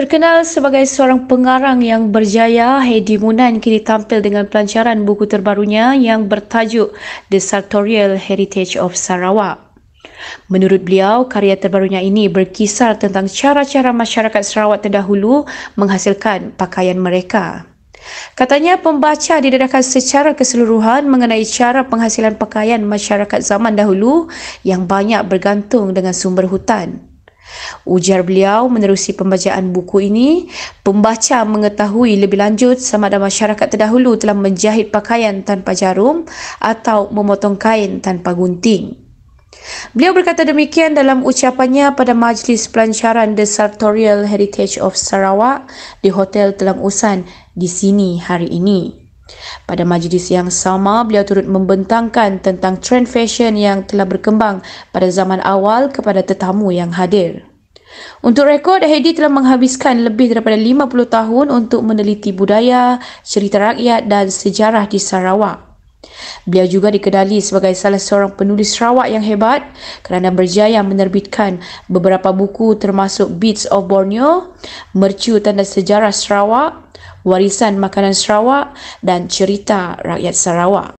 Terkenal sebagai seorang pengarang yang berjaya, Hedi Munan kini tampil dengan pelancaran buku terbarunya yang bertajuk The Sartorial Heritage of Sarawak. Menurut beliau, karya terbarunya ini berkisar tentang cara-cara masyarakat Sarawak terdahulu menghasilkan pakaian mereka. Katanya pembaca didedahkan secara keseluruhan mengenai cara penghasilan pakaian masyarakat zaman dahulu yang banyak bergantung dengan sumber hutan. Ujar beliau menerusi pembacaan buku ini, pembaca mengetahui lebih lanjut sama ada masyarakat terdahulu telah menjahit pakaian tanpa jarum atau memotong kain tanpa gunting. Beliau berkata demikian dalam ucapannya pada majlis pelancaran The Sartorial Heritage of Sarawak di Hotel Telang Usan di sini hari ini. Pada majlis yang sama, beliau turut membentangkan tentang trend fashion yang telah berkembang pada zaman awal kepada tetamu yang hadir. Untuk rekod, Hedi telah menghabiskan lebih daripada 50 tahun untuk meneliti budaya, cerita rakyat dan sejarah di Sarawak. Beliau juga dikenali sebagai salah seorang penulis Sarawak yang hebat kerana berjaya menerbitkan beberapa buku termasuk Beats of Borneo, Mercu Tanda Sejarah Sarawak, Warisan Makanan Sarawak dan Cerita Rakyat Sarawak.